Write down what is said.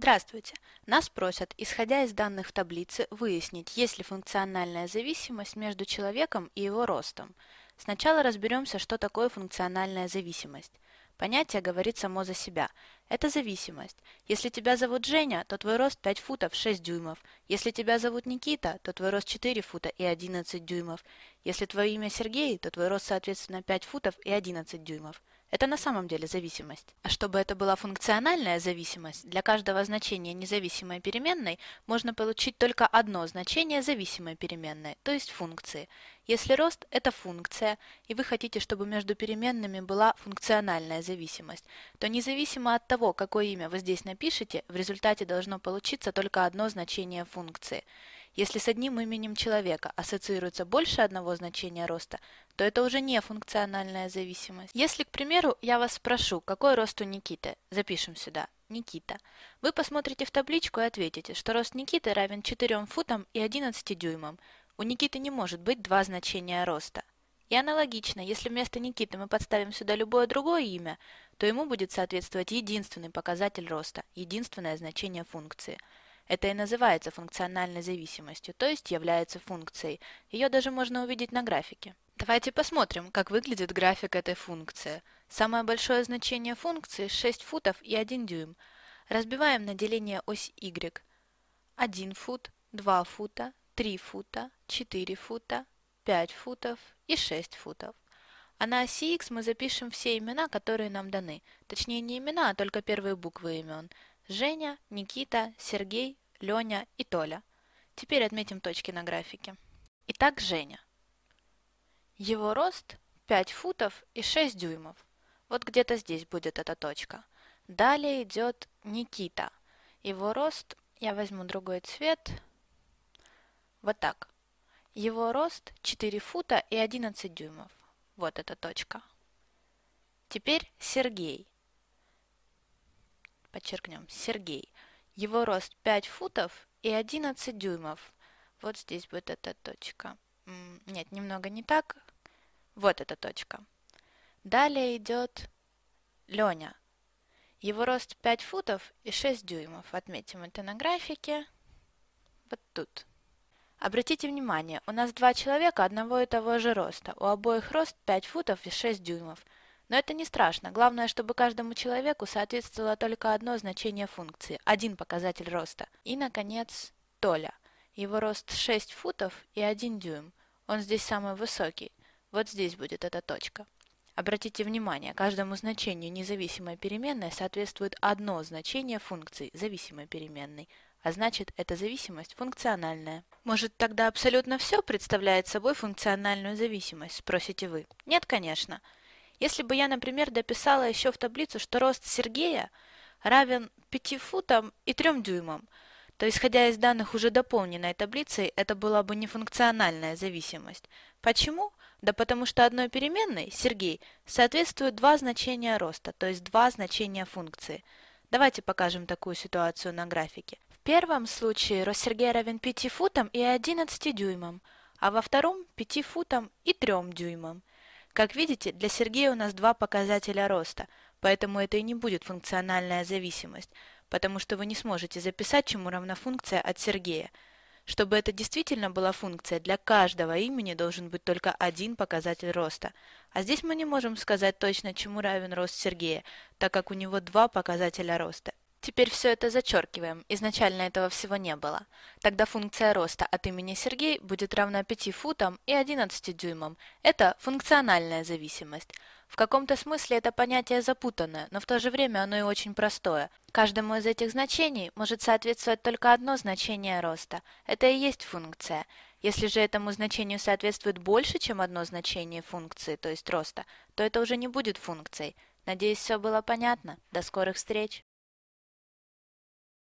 Здравствуйте! Нас просят, исходя из данных в таблице, выяснить, есть ли функциональная зависимость между человеком и его ростом. Сначала разберемся, что такое функциональная зависимость. Понятие говорит само за себя. Это зависимость. Если тебя зовут Женя, то твой рост 5 футов 6 дюймов. Если тебя зовут Никита, то твой рост 4 фута и 11 дюймов. Если твое имя Сергей, то твой рост, соответственно, 5 футов и 11 дюймов. Это на самом деле зависимость. А чтобы это была функциональная зависимость, для каждого значения независимой переменной можно получить только одно значение зависимой переменной, то есть функции. Если рост – это функция, и вы хотите, чтобы между переменными была функциональная зависимость, то независимо от того, того, какое имя вы здесь напишете, в результате должно получиться только одно значение функции. Если с одним именем человека ассоциируется больше одного значения роста, то это уже не функциональная зависимость. Если, к примеру, я вас спрошу, какой рост у Никиты, запишем сюда, Никита. Вы посмотрите в табличку и ответите, что рост Никиты равен 4 футам и 11 дюймам. У Никиты не может быть два значения роста. И аналогично, если вместо Никиты мы подставим сюда любое другое имя, то ему будет соответствовать единственный показатель роста, единственное значение функции. Это и называется функциональной зависимостью, то есть является функцией. Ее даже можно увидеть на графике. Давайте посмотрим, как выглядит график этой функции. Самое большое значение функции 6 футов и 1 дюйм. Разбиваем на деление ось y. 1 фут, 2 фута, 3 фута, 4 фута, 5 футов и 6 футов. А на оси X мы запишем все имена, которые нам даны. Точнее, не имена, а только первые буквы имен. Женя, Никита, Сергей, Леня и Толя. Теперь отметим точки на графике. Итак, Женя. Его рост 5 футов и 6 дюймов. Вот где-то здесь будет эта точка. Далее идет Никита. Его рост, я возьму другой цвет, вот так, его рост 4 фута и 11 дюймов. Вот эта точка. Теперь Сергей. Подчеркнем, Сергей. Его рост 5 футов и 11 дюймов. Вот здесь будет эта точка. Нет, немного не так. Вот эта точка. Далее идет Леня. Его рост 5 футов и 6 дюймов. Отметим это на графике. Вот тут. Обратите внимание, у нас два человека одного и того же роста, у обоих рост 5 футов и 6 дюймов. Но это не страшно, главное, чтобы каждому человеку соответствовало только одно значение функции, один показатель роста. И, наконец, Толя. Его рост 6 футов и 1 дюйм. Он здесь самый высокий. Вот здесь будет эта точка. Обратите внимание, каждому значению независимой переменной соответствует одно значение функции зависимой переменной – а значит, эта зависимость функциональная. Может, тогда абсолютно все представляет собой функциональную зависимость, спросите вы? Нет, конечно. Если бы я, например, дописала еще в таблицу, что рост Сергея равен 5 футам и 3 дюймам, то, исходя из данных уже дополненной таблицей, это была бы не функциональная зависимость. Почему? Да потому что одной переменной, Сергей, соответствуют два значения роста, то есть два значения функции. Давайте покажем такую ситуацию на графике первом случае рост Сергея равен 5 футам и 11 дюймам, а во втором – 5 футам и 3 дюймам. Как видите, для Сергея у нас два показателя роста, поэтому это и не будет функциональная зависимость, потому что вы не сможете записать, чему равна функция от Сергея. Чтобы это действительно была функция, для каждого имени должен быть только один показатель роста. А здесь мы не можем сказать точно, чему равен рост Сергея, так как у него два показателя роста. Теперь все это зачеркиваем, изначально этого всего не было. Тогда функция роста от имени Сергей будет равна 5 футам и 11 дюймам. Это функциональная зависимость. В каком-то смысле это понятие запутанное, но в то же время оно и очень простое. Каждому из этих значений может соответствовать только одно значение роста. Это и есть функция. Если же этому значению соответствует больше, чем одно значение функции, то есть роста, то это уже не будет функцией. Надеюсь, все было понятно. До скорых встреч!